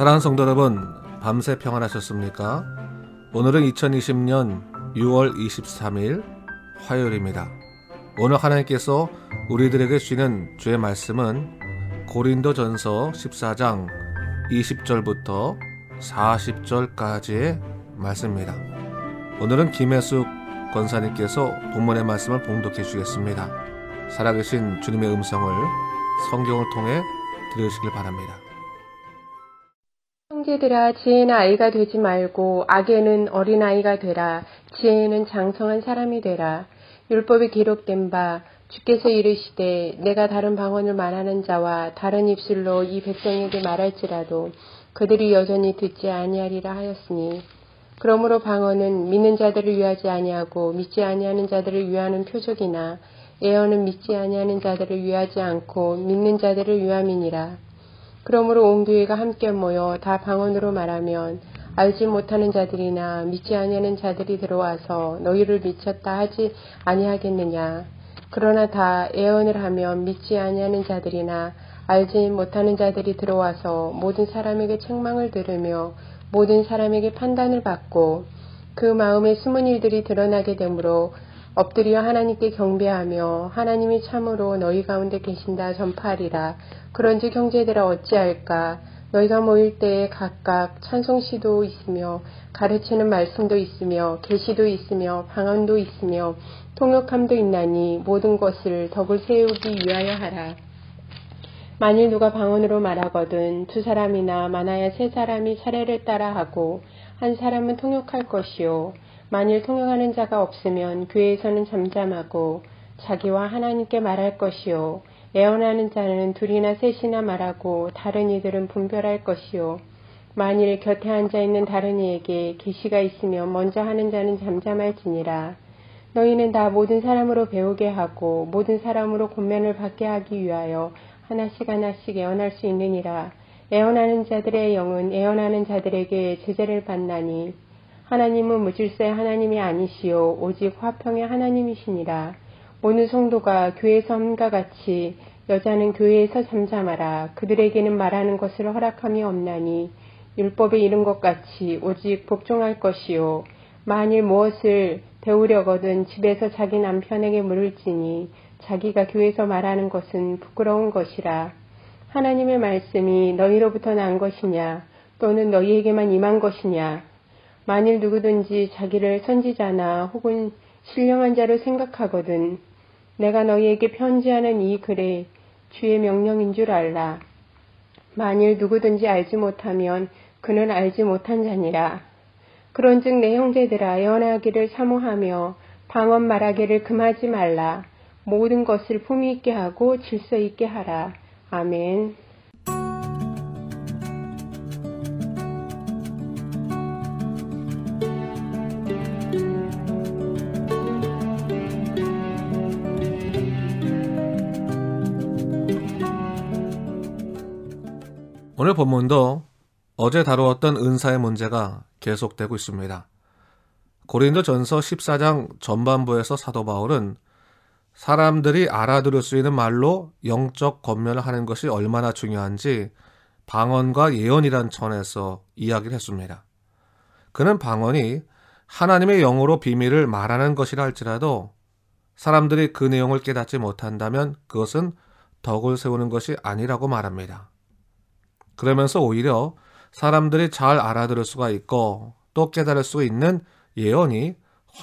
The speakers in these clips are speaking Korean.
사랑하는 성도 여러분, 밤새 평안하셨습니까? 오늘은 2020년 6월 23일 화요일입니다. 오늘 하나님께서 우리들에게 주시는 주의 말씀은 고린도 전서 14장 20절부터 40절까지의 말씀입니다. 오늘은 김혜숙 권사님께서 본문의 말씀을 봉독해 주겠습니다. 살아계신 주님의 음성을 성경을 통해 들으시길 바랍니다. 형제들아 지혜는 아이가 되지 말고 악에는 어린아이가 되라 지혜는 장성한 사람이 되라 율법이 기록된 바 주께서 이르시되 내가 다른 방언을 말하는 자와 다른 입술로 이 백성에게 말할지라도 그들이 여전히 듣지 아니하리라 하였으니 그러므로 방언은 믿는 자들을 위하지 아니하고 믿지 아니하는 자들을 위하는 표적이나 예언은 믿지 아니하는 자들을 위하지 않고 믿는 자들을 위함이니라 그러므로 온 교회가 함께 모여 다 방언으로 말하면 알지 못하는 자들이나 믿지 아니하는 자들이 들어와서 너희를 미쳤다 하지 아니하겠느냐 그러나 다 예언을 하면 믿지 아니하는 자들이나 알지 못하는 자들이 들어와서 모든 사람에게 책망을 들으며 모든 사람에게 판단을 받고 그마음의 숨은 일들이 드러나게 되므로 엎드려 하나님께 경배하며 하나님이 참으로 너희 가운데 계신다 전파하리라. 그런즉 형제들아 어찌할까? 너희가 모일 때에 각각 찬송시도 있으며 가르치는 말씀도 있으며 계시도 있으며 방언도 있으며 통역함도 있나니 모든 것을 덕을 세우기 위하여 하라. 만일 누가 방언으로 말하거든 두 사람이나 많아야 세 사람이 차례를 따라 하고 한 사람은 통역할 것이요 만일 통역하는 자가 없으면 교회에서는 잠잠하고 자기와 하나님께 말할 것이요 애원하는 자는 둘이나 셋이나 말하고 다른 이들은 분별할 것이요 만일 곁에 앉아 있는 다른 이에게 계시가 있으면 먼저 하는 자는 잠잠할지니라 너희는 다 모든 사람으로 배우게 하고 모든 사람으로 권면을 받게 하기 위하여 하나씩 하나씩 애원할 수 있느니라 애원하는 자들의 영은 애원하는 자들에게 제재를 받나니 하나님은 무질서의 하나님이 아니시오 오직 화평의 하나님이시니라. 모든 성도가 교회에서 함과 같이 여자는 교회에서 잠잠하라. 그들에게는 말하는 것을 허락함이 없나니 율법에 이른 것 같이 오직 복종할 것이요. 만일 무엇을 배우려거든 집에서 자기 남편에게 물을지니 자기가 교회에서 말하는 것은 부끄러운 것이라. 하나님의 말씀이 너희로부터 난 것이냐 또는 너희에게만 임한 것이냐 만일 누구든지 자기를 선지자나 혹은 신령한 자로 생각하거든 내가 너희에게 편지하는 이 글에 주의 명령인 줄 알라. 만일 누구든지 알지 못하면 그는 알지 못한 자니라. 그런즉 내 형제들아 연하기를 사모하며 방언 말하기를 금하지 말라. 모든 것을 품위 있게 하고 질서 있게 하라. 아멘. 오늘 본문도 어제 다루었던 은사의 문제가 계속되고 있습니다. 고린도 전서 14장 전반부에서 사도 바울은 사람들이 알아들을 수 있는 말로 영적 권면을 하는 것이 얼마나 중요한지 방언과 예언이란 천에서 이야기를 했습니다. 그는 방언이 하나님의 영으로 비밀을 말하는 것이라 할지라도 사람들이 그 내용을 깨닫지 못한다면 그것은 덕을 세우는 것이 아니라고 말합니다. 그러면서 오히려 사람들이 잘 알아들을 수가 있고 또 깨달을 수 있는 예언이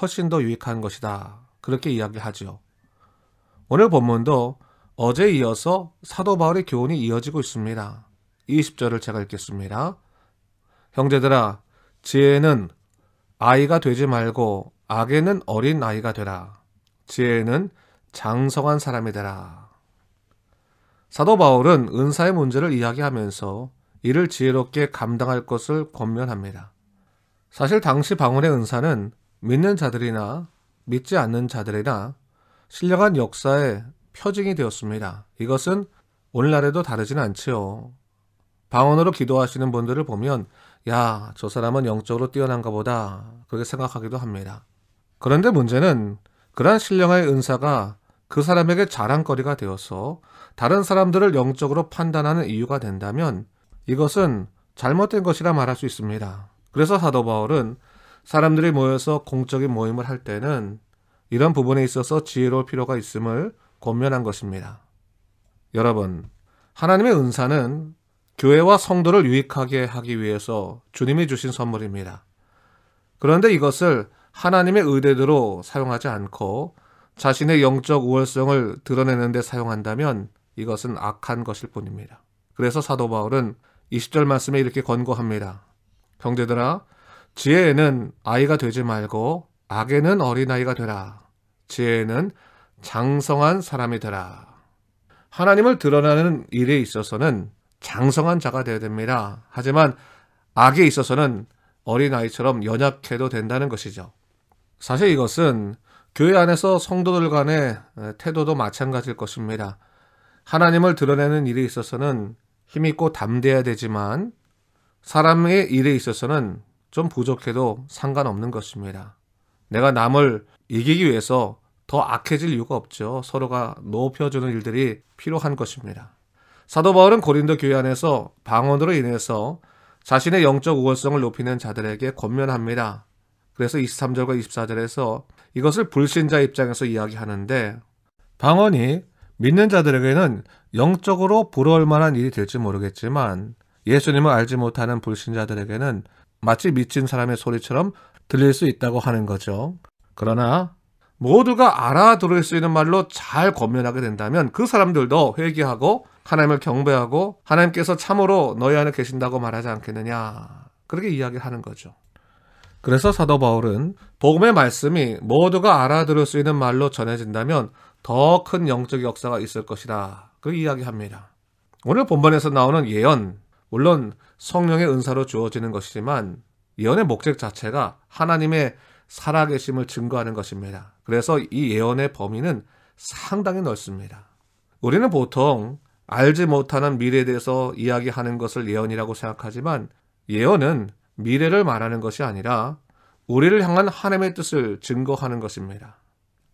훨씬 더 유익한 것이다. 그렇게 이야기하지요. 오늘 본문도 어제 이어서 사도 바울의 교훈이 이어지고 있습니다. 20절을 제가 읽겠습니다. 형제들아, 지혜는 아이가 되지 말고 악에는 어린 아이가 되라. 지혜는 장성한 사람이 되라. 사도 바울은 은사의 문제를 이야기하면서 이를 지혜롭게 감당할 것을 권면합니다. 사실 당시 방언의 은사는 믿는 자들이나 믿지 않는 자들이나 신령한 역사의 표징이 되었습니다. 이것은 오늘날에도 다르진 않지요. 방언으로 기도하시는 분들을 보면 야, 저 사람은 영적으로 뛰어난가 보다. 그렇게 생각하기도 합니다. 그런데 문제는 그러한 신령의 은사가 그 사람에게 자랑거리가 되어서 다른 사람들을 영적으로 판단하는 이유가 된다면 이것은 잘못된 것이라 말할 수 있습니다. 그래서 사도 바울은 사람들이 모여서 공적인 모임을 할 때는 이런 부분에 있어서 지혜로울 필요가 있음을 권면한 것입니다. 여러분, 하나님의 은사는 교회와 성도를 유익하게 하기 위해서 주님이 주신 선물입니다. 그런데 이것을 하나님의 의대대로 사용하지 않고 자신의 영적 우월성을 드러내는 데 사용한다면 이것은 악한 것일 뿐입니다. 그래서 사도 바울은 20절 말씀에 이렇게 권고합니다. 형제들아, 지혜에는 아이가 되지 말고 악에는 어린아이가 되라. 지혜에는 장성한 사람이 되라. 하나님을 드러나는 일에 있어서는 장성한 자가 되어야 됩니다. 하지만 악에 있어서는 어린아이처럼 연약해도 된다는 것이죠. 사실 이것은 교회 안에서 성도들 간의 태도도 마찬가지일 것입니다. 하나님을 드러내는 일에 있어서는 힘있고 담대해야 되지만 사람의 일에 있어서는 좀 부족해도 상관없는 것입니다. 내가 남을 이기기 위해서 더 악해질 이유가 없죠. 서로가 높여주는 일들이 필요한 것입니다. 사도 바울은 고린도 교회 안에서 방언으로 인해서 자신의 영적 우월성을 높이는 자들에게 권면합니다. 그래서 23절과 24절에서 이것을 불신자 입장에서 이야기하는데 방언이 믿는 자들에게는 영적으로 부러울 만한 일이 될지 모르겠지만 예수님을 알지 못하는 불신자들에게는 마치 미친 사람의 소리처럼 들릴 수 있다고 하는 거죠. 그러나 모두가 알아들을 수 있는 말로 잘 권면하게 된다면 그 사람들도 회개하고 하나님을 경배하고 하나님께서 참으로 너희 안에 계신다고 말하지 않겠느냐. 그렇게 이야기를 하는 거죠. 그래서 사도 바울은 복음의 말씀이 모두가 알아들을 수 있는 말로 전해진다면 더큰 영적 역사가 있을 것이다. 그 이야기합니다. 오늘 본문에서 나오는 예언, 물론 성령의 은사로 주어지는 것이지만 예언의 목적 자체가 하나님의 살아계심을 증거하는 것입니다. 그래서 이 예언의 범위는 상당히 넓습니다. 우리는 보통 알지 못하는 미래에 대해서 이야기하는 것을 예언이라고 생각하지만 예언은 미래를 말하는 것이 아니라 우리를 향한 하나님의 뜻을 증거하는 것입니다.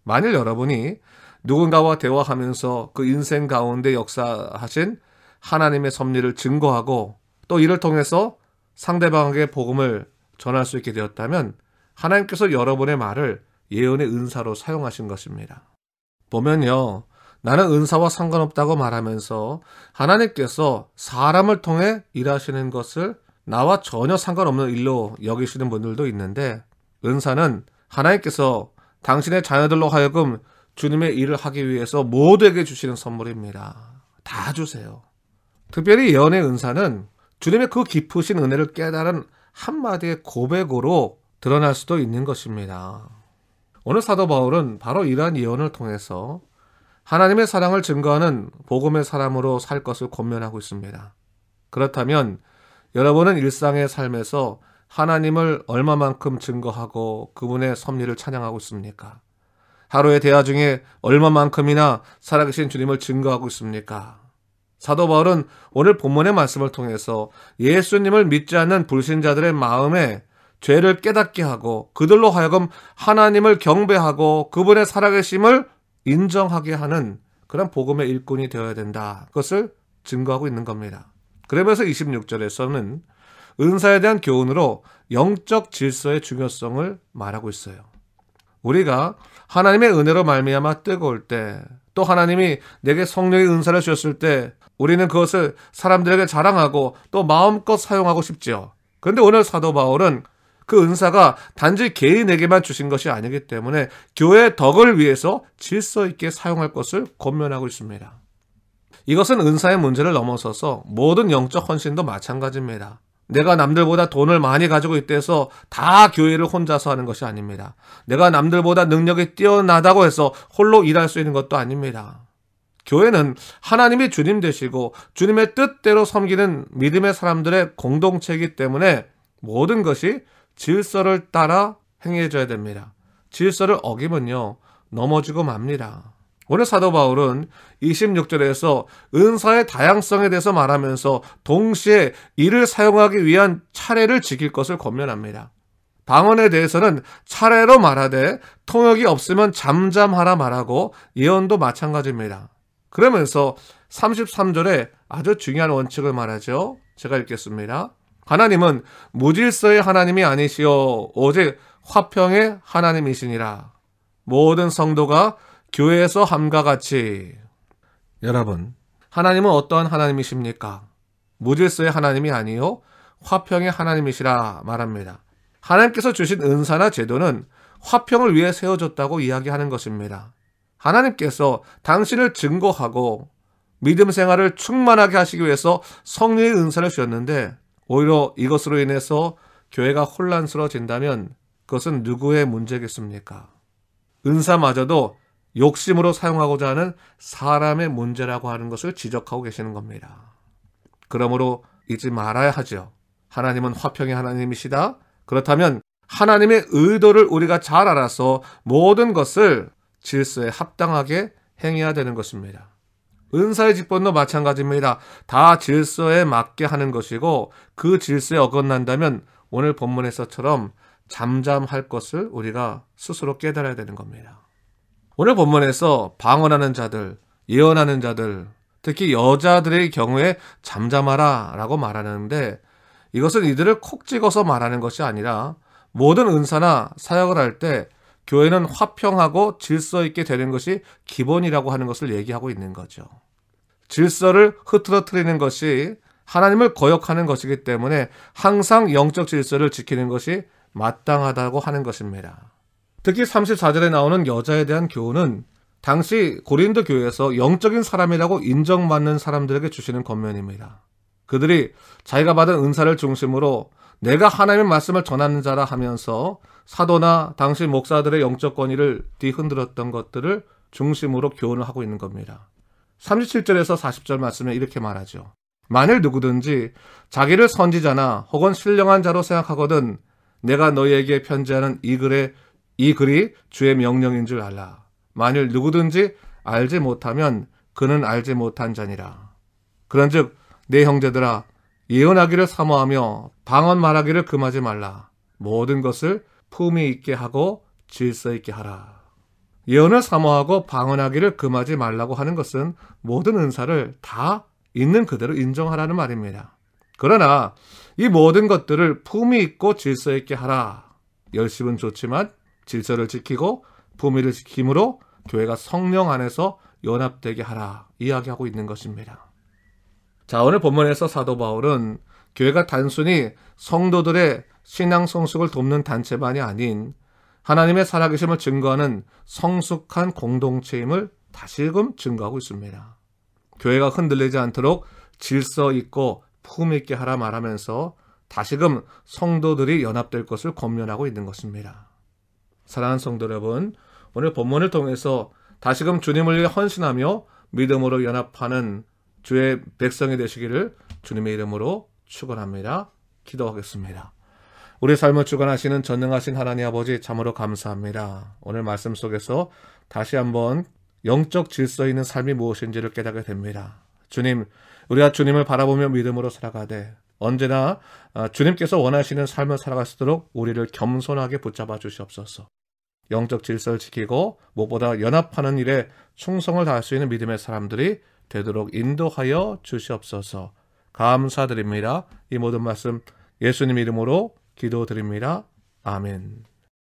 만일 여러분이 누군가와 대화하면서 그 인생 가운데 역사하신 하나님의 섭리를 증거하고 또 이를 통해서 상대방에게 복음을 전할 수 있게 되었다면 하나님께서 여러분의 말을 예언의 은사로 사용하신 것입니다. 보면요. 나는 은사와 상관없다고 말하면서 하나님께서 사람을 통해 일하시는 것을 나와 전혀 상관없는 일로 여기시는 분들도 있는데 은사는 하나님께서 당신의 자녀들로 하여금 주님의 일을 하기 위해서 모두에게 주시는 선물입니다. 다 주세요. 특별히 예언의 은사는 주님의 그 깊으신 은혜를 깨달은 한마디의 고백으로 드러날 수도 있는 것입니다. 오늘 사도 바울은 바로 이러한 예언을 통해서 하나님의 사랑을 증거하는 복음의 사람으로 살 것을 권면하고 있습니다. 그렇다면 여러분은 일상의 삶에서 하나님을 얼마만큼 증거하고 그분의 섭리를 찬양하고 있습니까? 하루의 대화 중에 얼마만큼이나 살아계신 주님을 증거하고 있습니까? 사도 바울은 오늘 본문의 말씀을 통해서 예수님을 믿지 않는 불신자들의 마음에 죄를 깨닫게 하고 그들로 하여금 하나님을 경배하고 그분의 살아계심을 인정하게 하는 그런 복음의 일꾼이 되어야 된다. 그것을 증거하고 있는 겁니다. 그러면서 26절에서는 은사에 대한 교훈으로 영적 질서의 중요성을 말하고 있어요. 우리가 하나님의 은혜로 말미암아 뜨거울 때, 또 하나님이 내게 성령의 은사를 주셨을 때, 우리는 그것을 사람들에게 자랑하고 또 마음껏 사용하고 싶지요. 그런데 오늘 사도 바울은 그 은사가 단지 개인에게만 주신 것이 아니기 때문에 교회의 덕을 위해서 질서 있게 사용할 것을 권면하고 있습니다. 이것은 은사의 문제를 넘어서서 모든 영적 헌신도 마찬가지입니다. 내가 남들보다 돈을 많이 가지고 있대서 다 교회를 혼자서 하는 것이 아닙니다. 내가 남들보다 능력이 뛰어나다고 해서 홀로 일할 수 있는 것도 아닙니다. 교회는 하나님이 주님 되시고 주님의 뜻대로 섬기는 믿음의 사람들의 공동체이기 때문에 모든 것이 질서를 따라 행해져야 됩니다. 질서를 어기면요, 넘어지고 맙니다. 오늘 사도 바울은 26절에서 은사의 다양성에 대해서 말하면서 동시에 이를 사용하기 위한 차례를 지킬 것을 권면합니다. 방언에 대해서는 차례로 말하되 통역이 없으면 잠잠하라 말하고 예언도 마찬가지입니다. 그러면서 33절에 아주 중요한 원칙을 말하죠. 제가 읽겠습니다. 하나님은 무질서의 하나님이 아니시오 오직 화평의 하나님이시니라. 모든 성도가 교회에서 함과 같이 여러분 하나님은 어떠한 하나님이십니까? 무질서의 하나님이 아니요 화평의 하나님이시라 말합니다. 하나님께서 주신 은사나 제도는 화평을 위해 세워졌다고 이야기하는 것입니다. 하나님께서 당신을 증거하고 믿음 생활을 충만하게 하시기 위해서 성령의 은사를 주셨는데 오히려 이것으로 인해서 교회가 혼란스러워진다면 그것은 누구의 문제겠습니까? 은사마저도 욕심으로 사용하고자 하는 사람의 문제라고 하는 것을 지적하고 계시는 겁니다. 그러므로 잊지 말아야 하죠. 하나님은 화평의 하나님이시다. 그렇다면 하나님의 의도를 우리가 잘 알아서 모든 것을 질서에 합당하게 행해야 되는 것입니다. 은사의 직분도 마찬가지입니다. 다 질서에 맞게 하는 것이고 그 질서에 어긋난다면 오늘 본문에서처럼 잠잠할 것을 우리가 스스로 깨달아야 되는 겁니다. 오늘 본문에서 방언하는 자들, 예언하는 자들, 특히 여자들의 경우에 잠잠하라 라고 말하는데 이것은 이들을 콕 찍어서 말하는 것이 아니라 모든 은사나 사역을 할 때 교회는 화평하고 질서 있게 되는 것이 기본이라고 하는 것을 얘기하고 있는 거죠. 질서를 흐트러뜨리는 것이 하나님을 거역하는 것이기 때문에 항상 영적 질서를 지키는 것이 마땅하다고 하는 것입니다. 특히 34절에 나오는 여자에 대한 교훈은 당시 고린도 교회에서 영적인 사람이라고 인정받는 사람들에게 주시는 권면입니다. 그들이 자기가 받은 은사를 중심으로 내가 하나님의 말씀을 전하는 자라 하면서 사도나 당시 목사들의 영적 권위를 뒤흔들었던 것들을 중심으로 교훈을 하고 있는 겁니다. 37절에서 40절 말씀에 이렇게 말하죠. 만일 누구든지 자기를 선지자나 혹은 신령한 자로 생각하거든 내가 너희에게 편지하는 이 글에 이 글이 주의 명령인 줄 알라. 만일 누구든지 알지 못하면 그는 알지 못한 자니라. 그런즉 내 형제들아 예언하기를 사모하며 방언 말하기를 금하지 말라. 모든 것을 품위 있게 하고 질서 있게 하라. 예언을 사모하고 방언하기를 금하지 말라고 하는 것은 모든 은사를 다 있는 그대로 인정하라는 말입니다. 그러나 이 모든 것들을 품위 있고 질서 있게 하라. 열심은 좋지만 질서를 지키고 품위를 지킴으로 교회가 성령 안에서 연합되게 하라 이야기하고 있는 것입니다. 자, 오늘 본문에서 사도 바울은 교회가 단순히 성도들의 신앙 성숙을 돕는 단체만이 아닌 하나님의 살아계심을 증거하는 성숙한 공동체임을 다시금 증거하고 있습니다. 교회가 흔들리지 않도록 질서 있고 품 있게 하라 말하면서 다시금 성도들이 연합될 것을 권면하고 있는 것입니다. 사랑하는 성도 여러분, 오늘 본문을 통해서 다시금 주님을 헌신하며 믿음으로 연합하는 주의 백성이 되시기를 주님의 이름으로 축원합니다. 기도하겠습니다. 우리 삶을 주관하시는 전능하신 하나님 아버지 참으로 감사합니다. 오늘 말씀 속에서 다시 한번 영적 질서 있는 삶이 무엇인지를 깨닫게 됩니다. 주님, 우리가 주님을 바라보며 믿음으로 살아가되 언제나 아, 주님께서 원하시는 삶을 살아갈 수 있도록 우리를 겸손하게 붙잡아 주시옵소서. 영적 질서를 지키고 무엇보다 연합하는 일에 충성을 다할 수 있는 믿음의 사람들이 되도록 인도하여 주시옵소서. 감사드립니다. 이 모든 말씀 예수님 이름으로 기도드립니다. 아멘.